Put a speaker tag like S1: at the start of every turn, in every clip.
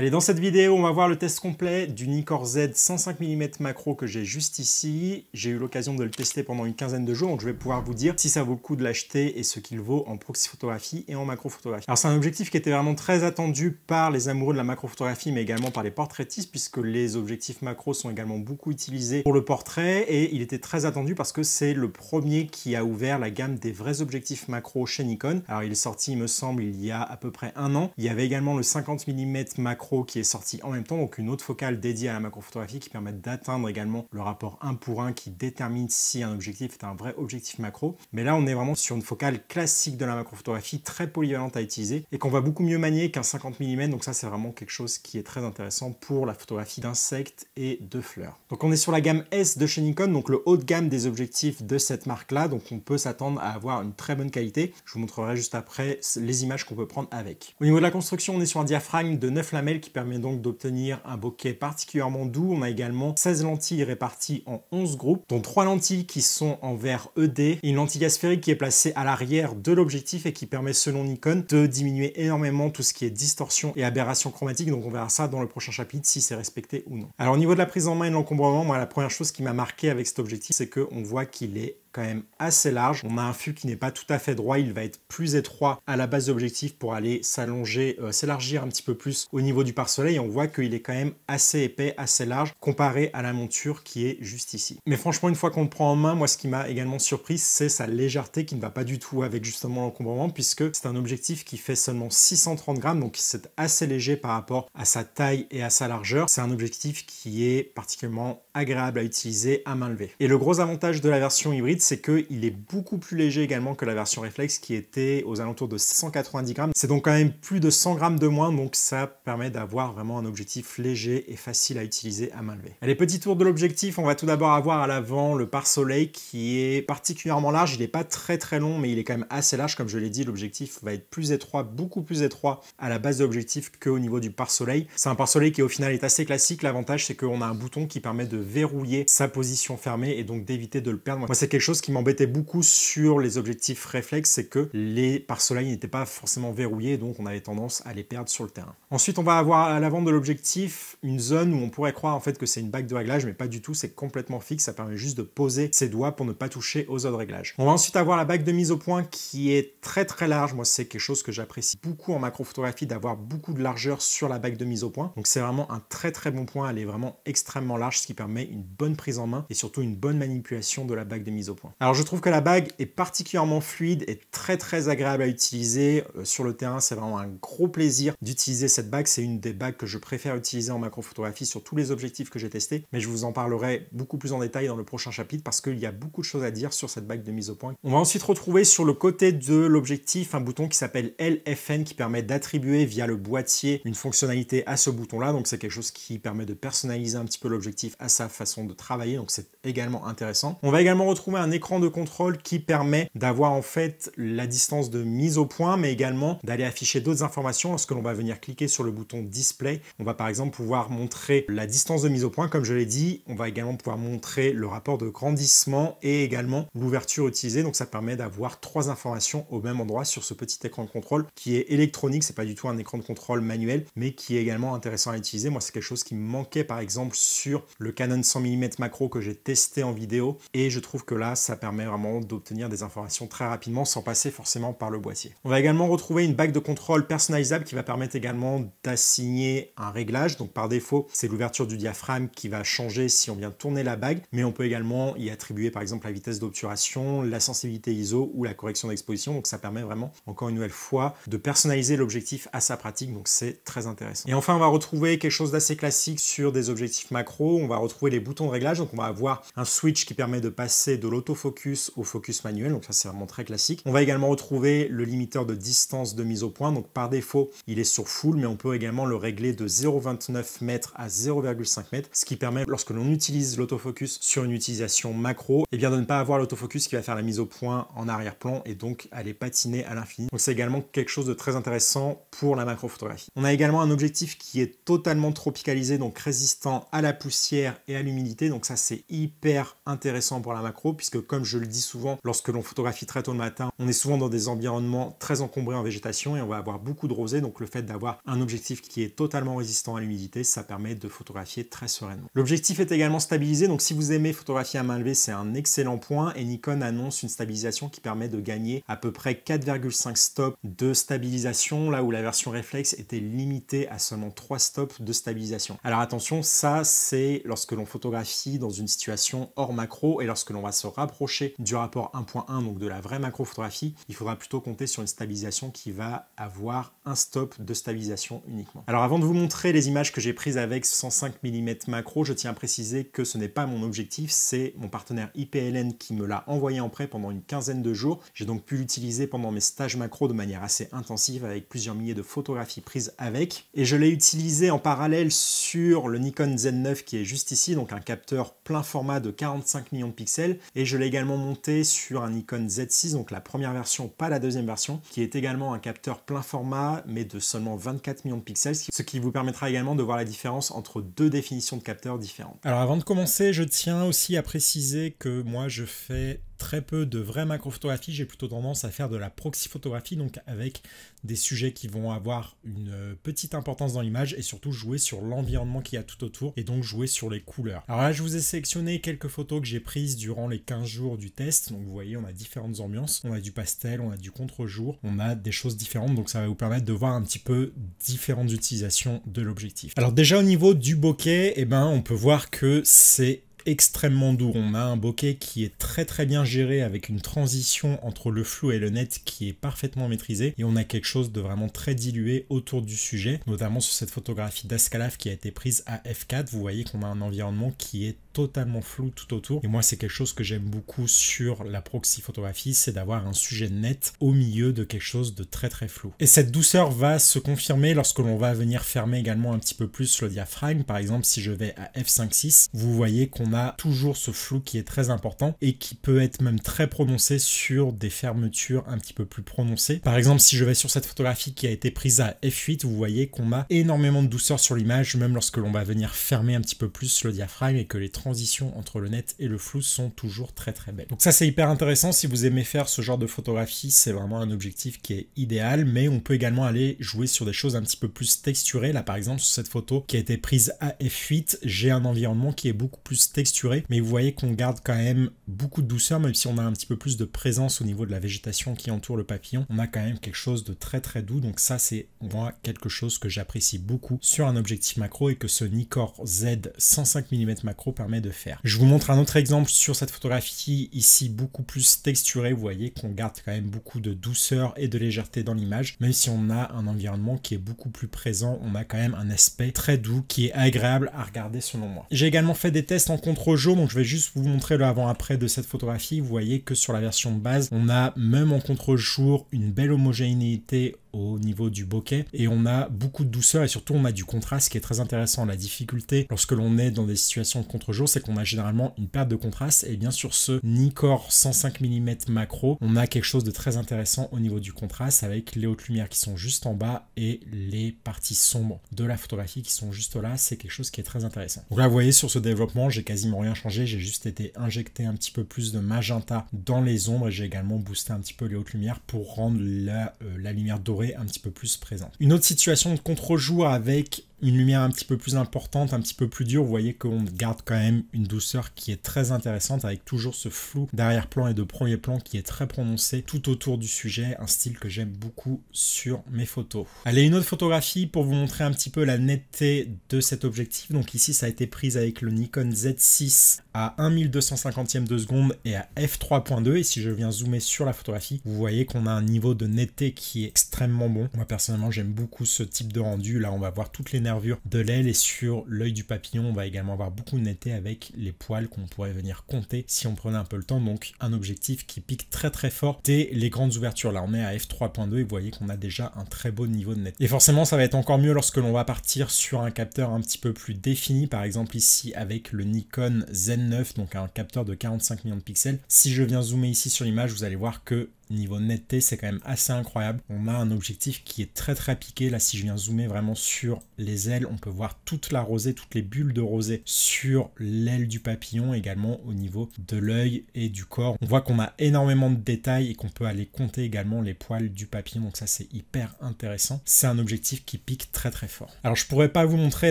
S1: Allez, dans cette vidéo, on va voir le test complet du Nikkor Z 105 mm macro que j'ai juste ici. J'ai eu l'occasion de le tester pendant une quinzaine de jours, donc je vais pouvoir vous dire si ça vaut le coup de l'acheter et ce qu'il vaut en proxy photographie et en macro photographie. Alors c'est un objectif qui était vraiment très attendu par les amoureux de la macro photographie, mais également par les portraitistes, puisque les objectifs macro sont également beaucoup utilisés pour le portrait, et il était très attendu parce que c'est le premier qui a ouvert la gamme des vrais objectifs macro chez Nikon. Alors il est sorti, il me semble, il y a à peu près un an. Il y avait également le 50 mm macro qui est sorti en même temps, donc une autre focale dédiée à la macrophotographie qui permet d'atteindre également le rapport 1 pour 1 qui détermine si un objectif est un vrai objectif macro. Mais là, on est vraiment sur une focale classique de la macrophotographie, très polyvalente à utiliser et qu'on va beaucoup mieux manier qu'un 50 mm. Donc ça, c'est vraiment quelque chose qui est très intéressant pour la photographie d'insectes et de fleurs. Donc on est sur la gamme S de chez Nikon, donc le haut de gamme des objectifs de cette marque-là. Donc on peut s'attendre à avoir une très bonne qualité. Je vous montrerai juste après les images qu'on peut prendre avec. Au niveau de la construction, on est sur un diaphragme de 9 lamelles qui permet donc d'obtenir un bokeh particulièrement doux. On a également 16 lentilles réparties en 11 groupes, dont 3 lentilles qui sont en verre ED, une lentille asphérique qui est placée à l'arrière de l'objectif et qui permet selon Nikon de diminuer énormément tout ce qui est distorsion et aberration chromatique. Donc on verra ça dans le prochain chapitre si c'est respecté ou non. Alors au niveau de la prise en main et de l'encombrement, moi la première chose qui m'a marqué avec cet objectif, c'est qu'on voit qu'il est quand même assez large. On a un fût qui n'est pas tout à fait droit, il va être plus étroit à la base d'objectif pour aller s'allonger, euh, s'élargir un petit peu plus au niveau du pare Et on voit qu'il est quand même assez épais, assez large comparé à la monture qui est juste ici. Mais franchement, une fois qu'on le prend en main, moi ce qui m'a également surpris, c'est sa légèreté qui ne va pas du tout avec justement l'encombrement puisque c'est un objectif qui fait seulement 630 grammes, donc c'est assez léger par rapport à sa taille et à sa largeur. C'est un objectif qui est particulièrement agréable à utiliser à main levée. Et le gros avantage de la version hybride, c'est qu'il est beaucoup plus léger également que la version Reflex qui était aux alentours de 190 grammes. C'est donc quand même plus de 100 grammes de moins, donc ça permet d'avoir vraiment un objectif léger et facile à utiliser à main levée. Allez, petit tour de l'objectif, on va tout d'abord avoir à l'avant le pare-soleil qui est particulièrement large, il n'est pas très très long, mais il est quand même assez large, comme je l'ai dit, l'objectif va être plus étroit, beaucoup plus étroit à la base de l'objectif qu'au niveau du pare-soleil. C'est un pare-soleil qui au final est assez classique, l'avantage c'est qu'on a un bouton qui permet de verrouiller sa position fermée et donc d'éviter de le perdre. Moi c'est chose qui m'embêtait beaucoup sur les objectifs réflexes, c'est que les parcelailles n'étaient pas forcément verrouillés, donc on avait tendance à les perdre sur le terrain. Ensuite, on va avoir à l'avant de l'objectif une zone où on pourrait croire en fait que c'est une bague de réglage, mais pas du tout, c'est complètement fixe, ça permet juste de poser ses doigts pour ne pas toucher aux autres réglages. On va ensuite avoir la bague de mise au point qui est très très large, moi c'est quelque chose que j'apprécie beaucoup en macrophotographie d'avoir beaucoup de largeur sur la bague de mise au point, donc c'est vraiment un très très bon point, elle est vraiment extrêmement large, ce qui permet une bonne prise en main et surtout une bonne manipulation de la bague de mise au point. Alors je trouve que la bague est particulièrement fluide et très très agréable à utiliser. Euh, sur le terrain, c'est vraiment un gros plaisir d'utiliser cette bague. C'est une des bagues que je préfère utiliser en macrophotographie sur tous les objectifs que j'ai testés. Mais je vous en parlerai beaucoup plus en détail dans le prochain chapitre parce qu'il y a beaucoup de choses à dire sur cette bague de mise au point. On va ensuite retrouver sur le côté de l'objectif un bouton qui s'appelle LFN qui permet d'attribuer via le boîtier une fonctionnalité à ce bouton-là. Donc c'est quelque chose qui permet de personnaliser un petit peu l'objectif à sa façon de travailler. Donc c'est également intéressant. On va également retrouver un un écran de contrôle qui permet d'avoir en fait la distance de mise au point, mais également d'aller afficher d'autres informations lorsque l'on va venir cliquer sur le bouton display. On va par exemple pouvoir montrer la distance de mise au point, comme je l'ai dit. On va également pouvoir montrer le rapport de grandissement et également l'ouverture utilisée. Donc ça permet d'avoir trois informations au même endroit sur ce petit écran de contrôle qui est électronique. C'est pas du tout un écran de contrôle manuel, mais qui est également intéressant à utiliser. Moi, c'est quelque chose qui me manquait par exemple sur le Canon 100 mm macro que j'ai testé en vidéo et je trouve que là, ça permet vraiment d'obtenir des informations très rapidement sans passer forcément par le boîtier. On va également retrouver une bague de contrôle personnalisable qui va permettre également d'assigner un réglage. Donc par défaut, c'est l'ouverture du diaphragme qui va changer si on vient tourner la bague, mais on peut également y attribuer par exemple la vitesse d'obturation, la sensibilité ISO ou la correction d'exposition. Donc ça permet vraiment, encore une nouvelle fois, de personnaliser l'objectif à sa pratique. Donc c'est très intéressant. Et enfin, on va retrouver quelque chose d'assez classique sur des objectifs macro. On va retrouver les boutons de réglage. Donc on va avoir un switch qui permet de passer de l'autre autofocus au focus manuel, donc ça c'est vraiment très classique. On va également retrouver le limiteur de distance de mise au point, donc par défaut il est sur full, mais on peut également le régler de 0,29 m à 0,5 m, ce qui permet lorsque l'on utilise l'autofocus sur une utilisation macro, et eh bien de ne pas avoir l'autofocus qui va faire la mise au point en arrière-plan et donc aller patiner à l'infini. Donc c'est également quelque chose de très intéressant pour la macrophotographie. On a également un objectif qui est totalement tropicalisé, donc résistant à la poussière et à l'humidité, donc ça c'est hyper intéressant pour la macro puisque comme je le dis souvent, lorsque l'on photographie très tôt le matin, on est souvent dans des environnements très encombrés en végétation et on va avoir beaucoup de rosée, donc le fait d'avoir un objectif qui est totalement résistant à l'humidité, ça permet de photographier très sereinement. L'objectif est également stabilisé, donc si vous aimez photographier à main levée, c'est un excellent point et Nikon annonce une stabilisation qui permet de gagner à peu près 4,5 stops de stabilisation, là où la version réflexe était limitée à seulement 3 stops de stabilisation. Alors attention, ça c'est lorsque l'on photographie dans une situation hors macro et lorsque l'on va se rapprocher approcher du rapport 1.1, donc de la vraie macrophotographie, il faudra plutôt compter sur une stabilisation qui va avoir un stop de stabilisation uniquement. Alors avant de vous montrer les images que j'ai prises avec 105 mm macro, je tiens à préciser que ce n'est pas mon objectif, c'est mon partenaire IPLN qui me l'a envoyé en prêt pendant une quinzaine de jours. J'ai donc pu l'utiliser pendant mes stages macro de manière assez intensive avec plusieurs milliers de photographies prises avec. Et je l'ai utilisé en parallèle sur le Nikon Z9 qui est juste ici, donc un capteur plein format de 45 millions de pixels. Et je l'ai également monté sur un Nikon Z6, donc la première version, pas la deuxième version, qui est également un capteur plein format, mais de seulement 24 millions de pixels, ce qui vous permettra également de voir la différence entre deux définitions de capteurs différentes. Alors avant de commencer, je tiens aussi à préciser que moi je fais très peu de vraies macrophotographies. j'ai plutôt tendance à faire de la proxy-photographie, donc avec des sujets qui vont avoir une euh, petite importance dans l'image et surtout jouer sur l'environnement qu'il y a tout autour et donc jouer sur les couleurs. Alors là, je vous ai sélectionné quelques photos que j'ai prises durant les 15 jours du test. Donc vous voyez, on a différentes ambiances, on a du pastel, on a du contre-jour, on a des choses différentes, donc ça va vous permettre de voir un petit peu différentes utilisations de l'objectif. Alors déjà au niveau du bokeh, eh ben, on peut voir que c'est extrêmement doux. On a un bokeh qui est très très bien géré avec une transition entre le flou et le net qui est parfaitement maîtrisée et on a quelque chose de vraiment très dilué autour du sujet, notamment sur cette photographie d'Ascalaf qui a été prise à f4. Vous voyez qu'on a un environnement qui est totalement flou tout autour. Et moi, c'est quelque chose que j'aime beaucoup sur la proxy photographie, c'est d'avoir un sujet net au milieu de quelque chose de très très flou. Et cette douceur va se confirmer lorsque l'on va venir fermer également un petit peu plus le diaphragme. Par exemple, si je vais à f5.6, vous voyez qu'on a toujours ce flou qui est très important et qui peut être même très prononcé sur des fermetures un petit peu plus prononcées. Par exemple, si je vais sur cette photographie qui a été prise à f8, vous voyez qu'on a énormément de douceur sur l'image, même lorsque l'on va venir fermer un petit peu plus le diaphragme et que les transitions entre le net et le flou sont toujours très très belles. Donc ça c'est hyper intéressant, si vous aimez faire ce genre de photographie, c'est vraiment un objectif qui est idéal, mais on peut également aller jouer sur des choses un petit peu plus texturées. Là par exemple sur cette photo qui a été prise à f8, j'ai un environnement qui est beaucoup plus texturé mais vous voyez qu'on garde quand même beaucoup de douceur, même si on a un petit peu plus de présence au niveau de la végétation qui entoure le papillon, on a quand même quelque chose de très très doux, donc ça c'est moi quelque chose que j'apprécie beaucoup sur un objectif macro et que ce Nikkor Z 105 mm macro permet de faire. Je vous montre un autre exemple sur cette photographie ici beaucoup plus texturé. vous voyez qu'on garde quand même beaucoup de douceur et de légèreté dans l'image, même si on a un environnement qui est beaucoup plus présent, on a quand même un aspect très doux qui est agréable à regarder selon moi. J'ai également fait des tests en contre jour, donc je vais juste vous montrer le avant-après de cette photographie. Vous voyez que sur la version de base, on a même en contre-jour une belle homogénéité au niveau du bokeh et on a beaucoup de douceur et surtout on a du contraste qui est très intéressant. La difficulté lorsque l'on est dans des situations de contre-jour, c'est qu'on a généralement une perte de contraste et bien sur ce Nikkor 105 mm macro, on a quelque chose de très intéressant au niveau du contraste avec les hautes lumières qui sont juste en bas et les parties sombres de la photographie qui sont juste là, c'est quelque chose qui est très intéressant. Donc là vous voyez sur ce développement, j'ai quasiment rien changé, j'ai juste été injecté un petit peu plus de magenta dans les ombres et j'ai également boosté un petit peu les hautes lumières pour rendre la, euh, la lumière dorée un petit peu plus présent. Une autre situation de contre-jour avec une lumière un petit peu plus importante, un petit peu plus dure, vous voyez qu'on garde quand même une douceur qui est très intéressante avec toujours ce flou d'arrière-plan et de premier plan qui est très prononcé tout autour du sujet, un style que j'aime beaucoup sur mes photos. Allez, une autre photographie pour vous montrer un petit peu la netteté de cet objectif. Donc ici, ça a été prise avec le Nikon Z6 à 1250e de seconde et à f3.2 et si je viens zoomer sur la photographie, vous voyez qu'on a un niveau de netteté qui est extrêmement bon. Moi personnellement, j'aime beaucoup ce type de rendu. Là, on va voir toutes les de l'aile et sur l'œil du papillon, on va également avoir beaucoup de netteté avec les poils qu'on pourrait venir compter si on prenait un peu le temps. Donc un objectif qui pique très très fort dès les grandes ouvertures. Là, on est à f3.2 et vous voyez qu'on a déjà un très beau niveau de netteté. Et forcément, ça va être encore mieux lorsque l'on va partir sur un capteur un petit peu plus défini, par exemple ici avec le Nikon Z9, donc un capteur de 45 millions de pixels. Si je viens zoomer ici sur l'image, vous allez voir que Niveau netteté, c'est quand même assez incroyable. On a un objectif qui est très très piqué. Là, si je viens zoomer vraiment sur les ailes, on peut voir toute la rosée, toutes les bulles de rosée sur l'aile du papillon, également au niveau de l'œil et du corps. On voit qu'on a énormément de détails et qu'on peut aller compter également les poils du papillon. Donc ça, c'est hyper intéressant. C'est un objectif qui pique très très fort. Alors, je pourrais pas vous montrer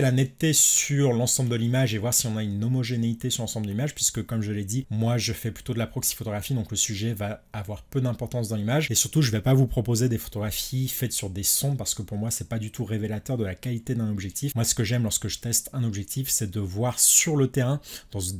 S1: la netteté sur l'ensemble de l'image et voir si on a une homogénéité sur l'ensemble de l'image, puisque comme je l'ai dit, moi, je fais plutôt de la proxy photographie, donc le sujet va avoir peu d'importance dans l'image. Et surtout, je vais pas vous proposer des photographies faites sur des sons parce que pour moi, c'est pas du tout révélateur de la qualité d'un objectif. Moi, ce que j'aime lorsque je teste un objectif, c'est de voir sur le terrain,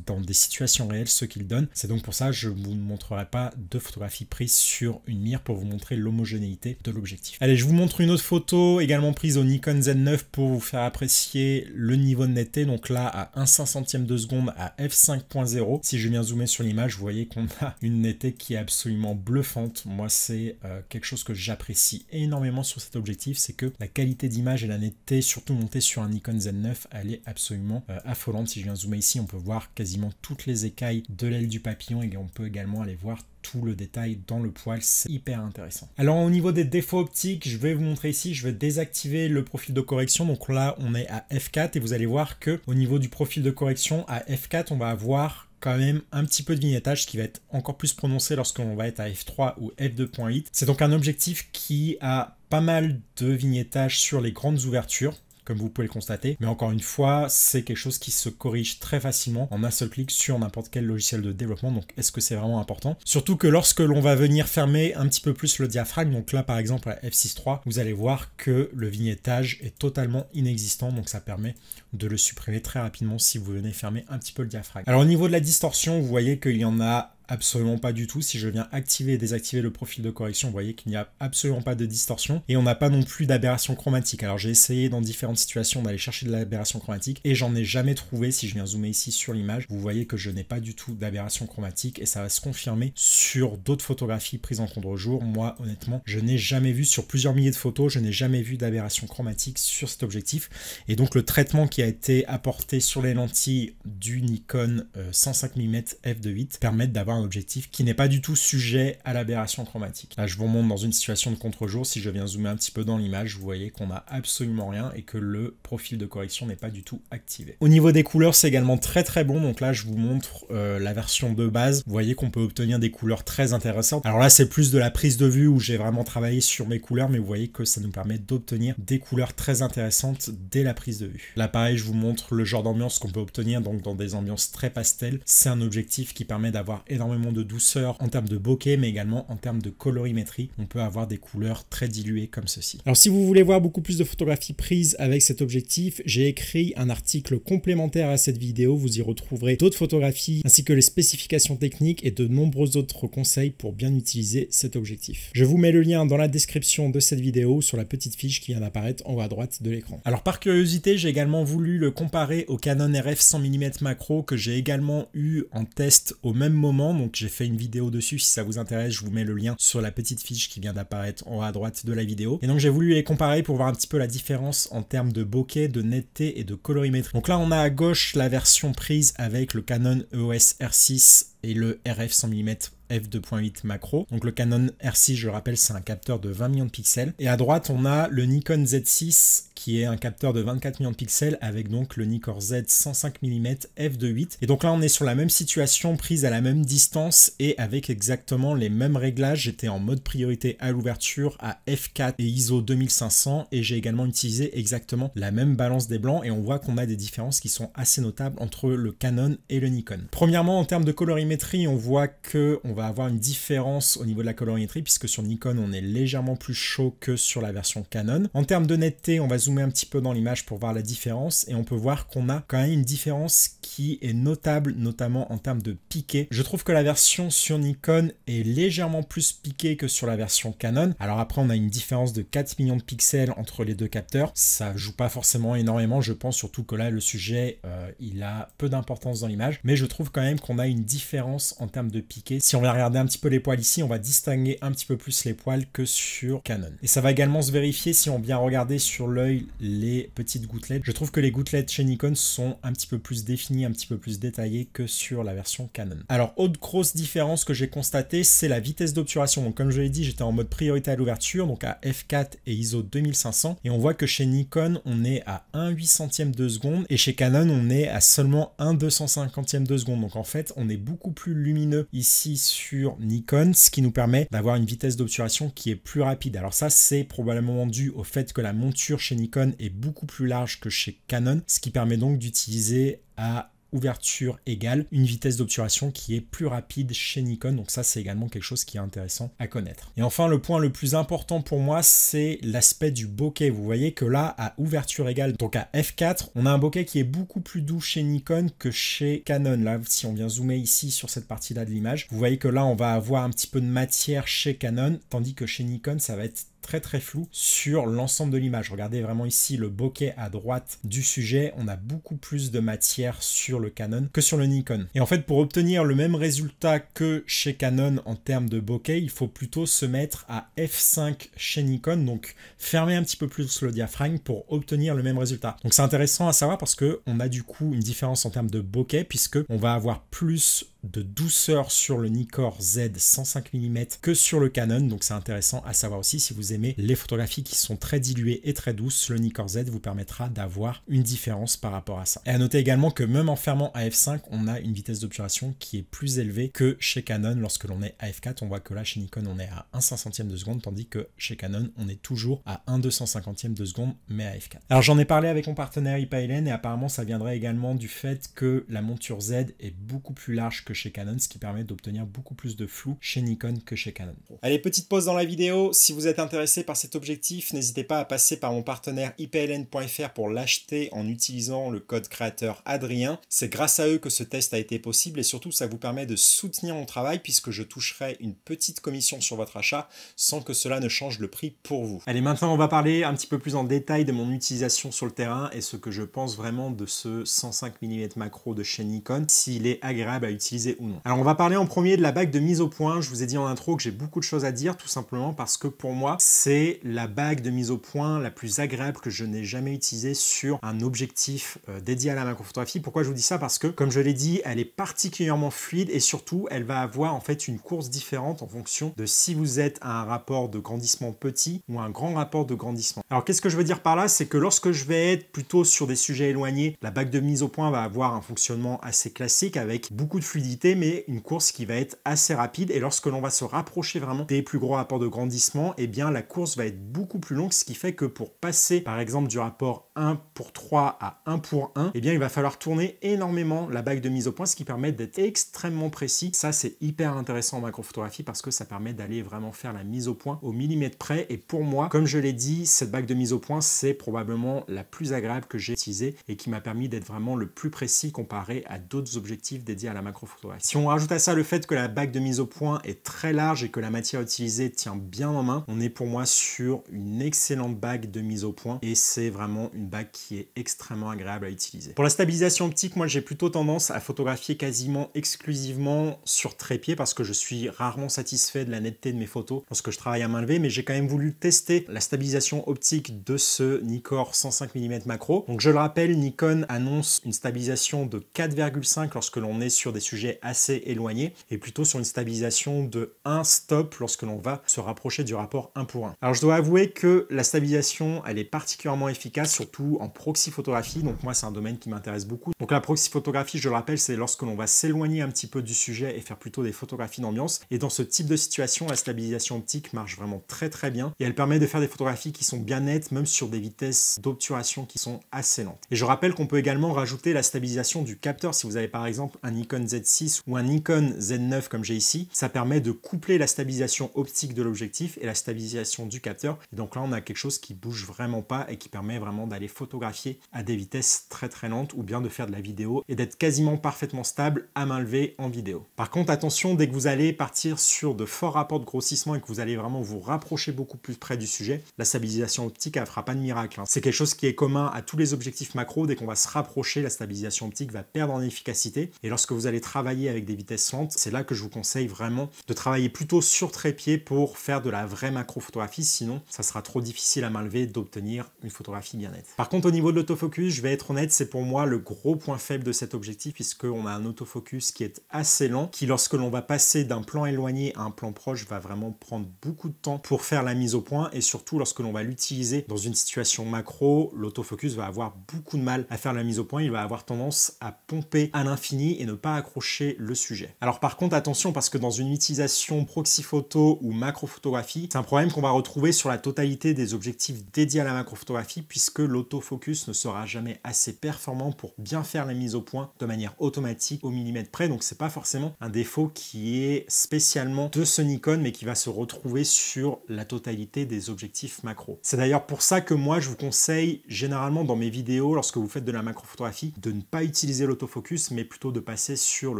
S1: dans, des situations réelles, ce qu'il donne. C'est donc pour ça, je vous montrerai pas de photographies prise sur une mire pour vous montrer l'homogénéité de l'objectif. Allez, je vous montre une autre photo également prise au Nikon Z9 pour vous faire apprécier le niveau de netteté. Donc là, à 1 500 centième de seconde à f5.0. Si je viens zoomer sur l'image, vous voyez qu'on a une netteté qui est absolument bluffante moi c'est euh, quelque chose que j'apprécie énormément sur cet objectif, c'est que la qualité d'image et la netteté, surtout montée sur un Nikon Z9, elle est absolument euh, affolante. Si je viens zoomer ici, on peut voir quasiment toutes les écailles de l'aile du papillon et on peut également aller voir tout le détail dans le poil, c'est hyper intéressant. Alors au niveau des défauts optiques, je vais vous montrer ici, je vais désactiver le profil de correction. Donc là, on est à F4 et vous allez voir que au niveau du profil de correction à F4, on va avoir quand même un petit peu de vignettage, qui va être encore plus prononcé lorsqu'on va être à F3 ou F2.8. C'est donc un objectif qui a pas mal de vignettage sur les grandes ouvertures, comme vous pouvez le constater. Mais encore une fois, c'est quelque chose qui se corrige très facilement en un seul clic sur n'importe quel logiciel de développement. Donc est-ce que c'est vraiment important Surtout que lorsque l'on va venir fermer un petit peu plus le diaphragme, donc là par exemple à f 3 vous allez voir que le vignettage est totalement inexistant. Donc ça permet de le supprimer très rapidement si vous venez fermer un petit peu le diaphragme. Alors au niveau de la distorsion, vous voyez qu'il y en a Absolument pas du tout. Si je viens activer et désactiver le profil de correction, vous voyez qu'il n'y a absolument pas de distorsion et on n'a pas non plus d'aberration chromatique. Alors j'ai essayé dans différentes situations d'aller chercher de l'aberration chromatique et j'en ai jamais trouvé. Si je viens zoomer ici sur l'image, vous voyez que je n'ai pas du tout d'aberration chromatique et ça va se confirmer sur d'autres photographies prises en contre jour. Moi, honnêtement, je n'ai jamais vu sur plusieurs milliers de photos, je n'ai jamais vu d'aberration chromatique sur cet objectif. Et donc le traitement qui a été apporté sur les lentilles du Nikon 105 mm f2.8 permet d'avoir objectif qui n'est pas du tout sujet à l'aberration chromatique. Là, je vous montre dans une situation de contre-jour, si je viens zoomer un petit peu dans l'image, vous voyez qu'on a absolument rien et que le profil de correction n'est pas du tout activé. Au niveau des couleurs, c'est également très très bon, donc là je vous montre euh, la version de base. Vous voyez qu'on peut obtenir des couleurs très intéressantes. Alors là, c'est plus de la prise de vue où j'ai vraiment travaillé sur mes couleurs, mais vous voyez que ça nous permet d'obtenir des couleurs très intéressantes dès la prise de vue. Là, pareil, je vous montre le genre d'ambiance qu'on peut obtenir, donc dans des ambiances très pastel. C'est un objectif qui permet d'avoir énormément de douceur en termes de bokeh, mais également en termes de colorimétrie. On peut avoir des couleurs très diluées comme ceci. Alors si vous voulez voir beaucoup plus de photographies prises avec cet objectif, j'ai écrit un article complémentaire à cette vidéo. Vous y retrouverez d'autres photographies ainsi que les spécifications techniques et de nombreux autres conseils pour bien utiliser cet objectif. Je vous mets le lien dans la description de cette vidéo sur la petite fiche qui vient d'apparaître en haut à droite de l'écran. Alors par curiosité, j'ai également voulu le comparer au Canon RF 100 mm macro que j'ai également eu en test au même moment donc j'ai fait une vidéo dessus, si ça vous intéresse, je vous mets le lien sur la petite fiche qui vient d'apparaître en haut à droite de la vidéo. Et donc j'ai voulu les comparer pour voir un petit peu la différence en termes de bokeh, de netteté et de colorimétrie. Donc là on a à gauche la version prise avec le Canon EOS R6 et le RF 100 mm f2.8 macro. Donc le Canon R6, je rappelle, c'est un capteur de 20 millions de pixels. Et à droite, on a le Nikon Z6 qui est un capteur de 24 millions de pixels avec donc le Nikkor Z 105 mm f2.8. Et donc là, on est sur la même situation prise à la même distance et avec exactement les mêmes réglages. J'étais en mode priorité à l'ouverture à f4 et ISO 2500 et j'ai également utilisé exactement la même balance des blancs et on voit qu'on a des différences qui sont assez notables entre le Canon et le Nikon. Premièrement, en termes de colorimétrie, on voit que on va avoir une différence au niveau de la colorimétrie puisque sur Nikon on est légèrement plus chaud que sur la version Canon. En termes de netteté, on va zoomer un petit peu dans l'image pour voir la différence et on peut voir qu'on a quand même une différence qui est notable, notamment en termes de piqué. Je trouve que la version sur Nikon est légèrement plus piquée que sur la version Canon. Alors après on a une différence de 4 millions de pixels entre les deux capteurs. Ça joue pas forcément énormément, je pense surtout que là le sujet euh, il a peu d'importance dans l'image, mais je trouve quand même qu'on a une différence en termes de piqué. Si on regarder un petit peu les poils ici, on va distinguer un petit peu plus les poils que sur Canon. Et ça va également se vérifier si on bien regarder sur l'œil les petites gouttelettes. Je trouve que les gouttelettes chez Nikon sont un petit peu plus définies, un petit peu plus détaillées que sur la version Canon. Alors, autre grosse différence que j'ai constatée, c'est la vitesse d'obturation. Donc, comme je l'ai dit, j'étais en mode priorité à l'ouverture, donc à f4 et ISO 2500. Et on voit que chez Nikon, on est à 1 1,8 centième de seconde et chez Canon, on est à seulement 1 250ème de seconde. Donc, en fait, on est beaucoup plus lumineux ici sur Nikon, ce qui nous permet d'avoir une vitesse d'obturation qui est plus rapide. Alors ça, c'est probablement dû au fait que la monture chez Nikon est beaucoup plus large que chez Canon, ce qui permet donc d'utiliser à ouverture égale, une vitesse d'obturation qui est plus rapide chez Nikon. Donc ça, c'est également quelque chose qui est intéressant à connaître. Et enfin, le point le plus important pour moi, c'est l'aspect du bokeh. Vous voyez que là, à ouverture égale, donc à f4, on a un bokeh qui est beaucoup plus doux chez Nikon que chez Canon. Là, si on vient zoomer ici sur cette partie-là de l'image, vous voyez que là, on va avoir un petit peu de matière chez Canon, tandis que chez Nikon, ça va être très flou sur l'ensemble de l'image. Regardez vraiment ici le bokeh à droite du sujet, on a beaucoup plus de matière sur le Canon que sur le Nikon. Et en fait, pour obtenir le même résultat que chez Canon en termes de bokeh, il faut plutôt se mettre à f5 chez Nikon, donc fermer un petit peu plus le diaphragme pour obtenir le même résultat. Donc c'est intéressant à savoir parce que on a du coup une différence en termes de bokeh puisque on va avoir plus de douceur sur le Nikkor Z 105 mm que sur le Canon. Donc c'est intéressant à savoir aussi si vous aimez les photographies qui sont très diluées et très douces, le Nikkor Z vous permettra d'avoir une différence par rapport à ça. Et à noter également que même en fermant à f5, on a une vitesse d'obturation qui est plus élevée que chez Canon lorsque l'on est à f4. On voit que là chez Nikon on est à 1 500 de seconde tandis que chez Canon on est toujours à 1 250 de seconde mais à f4. Alors j'en ai parlé avec mon partenaire Hélène et apparemment ça viendrait également du fait que la monture Z est beaucoup plus large que chez Canon, ce qui permet d'obtenir beaucoup plus de flou chez Nikon que chez Canon. Allez, petite pause dans la vidéo. Si vous êtes intéressé par cet objectif, n'hésitez pas à passer par mon partenaire ipln.fr pour l'acheter en utilisant le code créateur Adrien. C'est grâce à eux que ce test a été possible et surtout ça vous permet de soutenir mon travail puisque je toucherai une petite commission sur votre achat sans que cela ne change le prix pour vous. Allez, maintenant on va parler un petit peu plus en détail de mon utilisation sur le terrain et ce que je pense vraiment de ce 105 mm macro de chez Nikon, s'il est agréable à utiliser ou non. Alors on va parler en premier de la bague de mise au point. Je vous ai dit en intro que j'ai beaucoup de choses à dire, tout simplement parce que pour moi, c'est la bague de mise au point la plus agréable que je n'ai jamais utilisée sur un objectif euh, dédié à la macrophotographie. Pourquoi je vous dis ça Parce que, comme je l'ai dit, elle est particulièrement fluide et surtout, elle va avoir en fait une course différente en fonction de si vous êtes à un rapport de grandissement petit ou un grand rapport de grandissement. Alors qu'est-ce que je veux dire par là C'est que lorsque je vais être plutôt sur des sujets éloignés, la bague de mise au point va avoir un fonctionnement assez classique avec beaucoup de fluidité mais une course qui va être assez rapide. Et lorsque l'on va se rapprocher vraiment des plus gros rapports de grandissement, et eh bien la course va être beaucoup plus longue, ce qui fait que pour passer par exemple du rapport 1 pour 3 à 1 pour 1, et eh bien il va falloir tourner énormément la bague de mise au point, ce qui permet d'être extrêmement précis. Ça c'est hyper intéressant en macrophotographie parce que ça permet d'aller vraiment faire la mise au point au millimètre près. Et pour moi, comme je l'ai dit, cette bague de mise au point, c'est probablement la plus agréable que j'ai utilisée et qui m'a permis d'être vraiment le plus précis comparé à d'autres objectifs dédiés à la macrophotographie. Si on rajoute à ça le fait que la bague de mise au point est très large et que la matière utilisée tient bien en main, on est pour moi sur une excellente bague de mise au point et c'est vraiment une bague qui est extrêmement agréable à utiliser. Pour la stabilisation optique, moi j'ai plutôt tendance à photographier quasiment exclusivement sur trépied parce que je suis rarement satisfait de la netteté de mes photos lorsque je travaille à main levée, mais j'ai quand même voulu tester la stabilisation optique de ce Nikkor 105 mm macro. Donc je le rappelle, Nikon annonce une stabilisation de 4,5 lorsque l'on est sur des sujets assez éloigné et plutôt sur une stabilisation de 1 stop lorsque l'on va se rapprocher du rapport 1 pour 1. Alors je dois avouer que la stabilisation elle est particulièrement efficace surtout en proxy photographie donc moi c'est un domaine qui m'intéresse beaucoup. Donc la proxy photographie je le rappelle c'est lorsque l'on va s'éloigner un petit peu du sujet et faire plutôt des photographies d'ambiance et dans ce type de situation la stabilisation optique marche vraiment très très bien et elle permet de faire des photographies qui sont bien nettes même sur des vitesses d'obturation qui sont assez lentes. Et je rappelle qu'on peut également rajouter la stabilisation du capteur si vous avez par exemple un Nikon Z6 ou un Nikon Z9 comme j'ai ici, ça permet de coupler la stabilisation optique de l'objectif et la stabilisation du capteur. Et donc là, on a quelque chose qui bouge vraiment pas et qui permet vraiment d'aller photographier à des vitesses très très lentes ou bien de faire de la vidéo et d'être quasiment parfaitement stable à main levée en vidéo. Par contre, attention, dès que vous allez partir sur de forts rapports de grossissement et que vous allez vraiment vous rapprocher beaucoup plus près du sujet, la stabilisation optique, elle fera pas de miracle. Hein. C'est quelque chose qui est commun à tous les objectifs macro. Dès qu'on va se rapprocher, la stabilisation optique va perdre en efficacité. Et lorsque vous allez travailler avec des vitesses lentes, c'est là que je vous conseille vraiment de travailler plutôt sur trépied pour faire de la vraie macro photographie sinon ça sera trop difficile à main levée d'obtenir une photographie bien nette. Par contre, au niveau de l'autofocus, je vais être honnête, c'est pour moi le gros point faible de cet objectif, puisque on a un autofocus qui est assez lent, qui lorsque l'on va passer d'un plan éloigné à un plan proche, va vraiment prendre beaucoup de temps pour faire la mise au point, et surtout lorsque l'on va l'utiliser dans une situation macro, l'autofocus va avoir beaucoup de mal à faire la mise au point, il va avoir tendance à pomper à l'infini et ne pas accrocher le sujet. Alors par contre, attention parce que dans une utilisation proxy photo ou macro macrophotographie, c'est un problème qu'on va retrouver sur la totalité des objectifs dédiés à la macro macrophotographie puisque l'autofocus ne sera jamais assez performant pour bien faire la mise au point de manière automatique au millimètre près. Donc c'est pas forcément un défaut qui est spécialement de ce Nikon mais qui va se retrouver sur la totalité des objectifs macro. C'est d'ailleurs pour ça que moi je vous conseille généralement dans mes vidéos lorsque vous faites de la macro macrophotographie de ne pas utiliser l'autofocus mais plutôt de passer sur le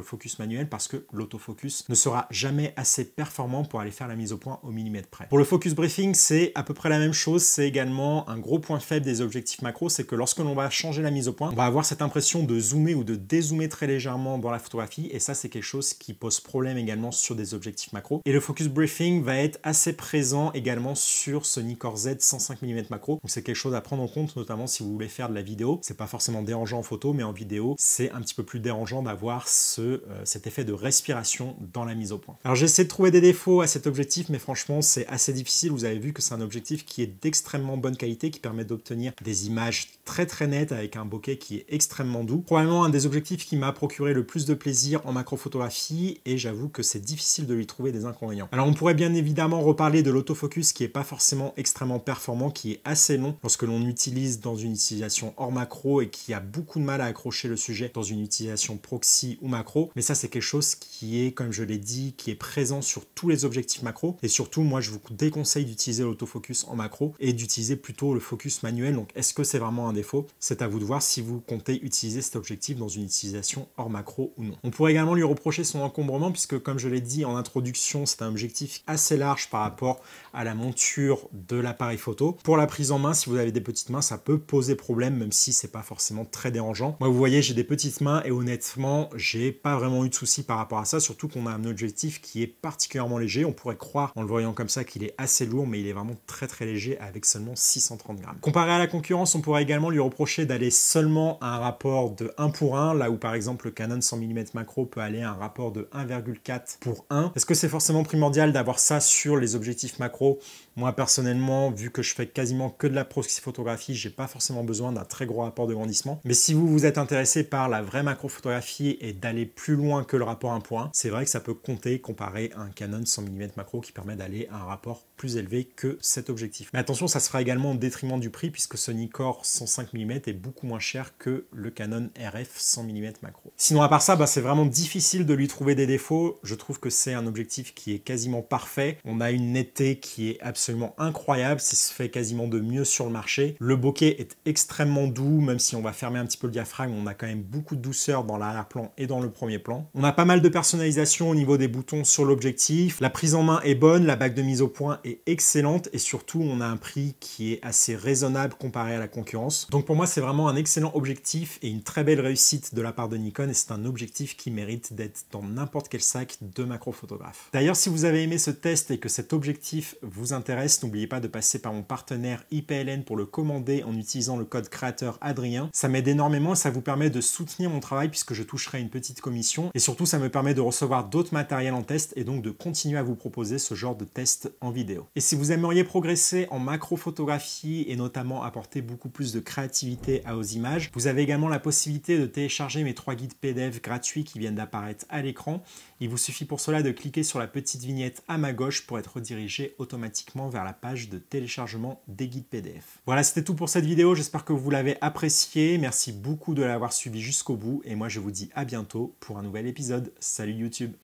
S1: focus manuel parce que l'autofocus ne sera jamais assez performant pour aller faire la mise au point au millimètre près. Pour le focus briefing, c'est à peu près la même chose, c'est également un gros point faible des objectifs macro, c'est que lorsque l'on va changer la mise au point, on va avoir cette impression de zoomer ou de dézoomer très légèrement dans la photographie et ça c'est quelque chose qui pose problème également sur des objectifs macro. Et le focus briefing va être assez présent également sur ce Nikkor Z 105 mm macro, donc c'est quelque chose à prendre en compte notamment si vous voulez faire de la vidéo. C'est pas forcément dérangeant en photo mais en vidéo c'est un petit peu plus dérangeant d'avoir ce euh, cet effet de respiration dans la mise au point. Alors j'essaie de trouver des défauts à cet objectif, mais franchement c'est assez difficile. Vous avez vu que c'est un objectif qui est d'extrêmement bonne qualité, qui permet d'obtenir des images très très nettes avec un bokeh qui est extrêmement doux. Probablement un des objectifs qui m'a procuré le plus de plaisir en macrophotographie, et j'avoue que c'est difficile de lui trouver des inconvénients. Alors on pourrait bien évidemment reparler de l'autofocus qui n'est pas forcément extrêmement performant, qui est assez long lorsque l'on utilise dans une utilisation hors macro et qui a beaucoup de mal à accrocher le sujet dans une utilisation proxy ou macro mais ça c'est quelque chose qui est, comme je l'ai dit, qui est présent sur tous les objectifs macro. Et surtout, moi je vous déconseille d'utiliser l'autofocus en macro et d'utiliser plutôt le focus manuel. Donc est-ce que c'est vraiment un défaut C'est à vous de voir si vous comptez utiliser cet objectif dans une utilisation hors macro ou non. On pourrait également lui reprocher son encombrement puisque comme je l'ai dit en introduction, c'est un objectif assez large par rapport à la monture de l'appareil photo. Pour la prise en main, si vous avez des petites mains, ça peut poser problème même si c'est pas forcément très dérangeant. Moi vous voyez, j'ai des petites mains et honnêtement, j'ai pas vraiment eu de soucis par rapport à ça, surtout qu'on a un objectif qui est particulièrement léger. On pourrait croire en le voyant comme ça qu'il est assez lourd, mais il est vraiment très très léger avec seulement 630 grammes. Comparé à la concurrence, on pourrait également lui reprocher d'aller seulement à un rapport de 1 pour 1, là où par exemple le Canon 100 mm macro peut aller à un rapport de 1,4 pour 1. Est-ce que c'est forcément primordial d'avoir ça sur les objectifs macro moi personnellement, vu que je fais quasiment que de la proxy-photographie, j'ai pas forcément besoin d'un très gros rapport de grandissement. Mais si vous vous êtes intéressé par la vraie macro photographie et d'aller plus loin que le rapport un point, c'est vrai que ça peut compter comparé à un Canon 100 mm macro qui permet d'aller à un rapport plus élevé que cet objectif. Mais attention, ça se fera également au détriment du prix puisque sony Nikkor 105 mm est beaucoup moins cher que le Canon RF 100 mm macro. Sinon, à part ça, bah, c'est vraiment difficile de lui trouver des défauts. Je trouve que c'est un objectif qui est quasiment parfait. On a une netteté qui est absolument incroyable, ça se fait quasiment de mieux sur le marché. Le bokeh est extrêmement doux, même si on va fermer un petit peu le diaphragme, on a quand même beaucoup de douceur dans l'arrière-plan et dans le premier plan. On a pas mal de personnalisation au niveau des boutons sur l'objectif, la prise en main est bonne, la bague de mise au point est excellente et surtout on a un prix qui est assez raisonnable comparé à la concurrence. Donc pour moi c'est vraiment un excellent objectif et une très belle réussite de la part de Nikon et c'est un objectif qui mérite d'être dans n'importe quel sac de macro photographe. D'ailleurs si vous avez aimé ce test et que cet objectif vous intéresse, n'oubliez pas de passer par mon partenaire IPLN pour le commander en utilisant le code créateur Adrien. Ça m'aide énormément et ça vous permet de soutenir mon travail puisque je toucherai une petite commission. Et surtout, ça me permet de recevoir d'autres matériels en test et donc de continuer à vous proposer ce genre de test en vidéo. Et si vous aimeriez progresser en macrophotographie et notamment apporter beaucoup plus de créativité à vos images, vous avez également la possibilité de télécharger mes trois guides PDF gratuits qui viennent d'apparaître à l'écran. Il vous suffit pour cela de cliquer sur la petite vignette à ma gauche pour être redirigé automatiquement vers la page de téléchargement des guides PDF. Voilà, c'était tout pour cette vidéo. J'espère que vous l'avez appréciée. Merci beaucoup de l'avoir suivi jusqu'au bout. Et moi, je vous dis à bientôt pour un nouvel épisode. Salut YouTube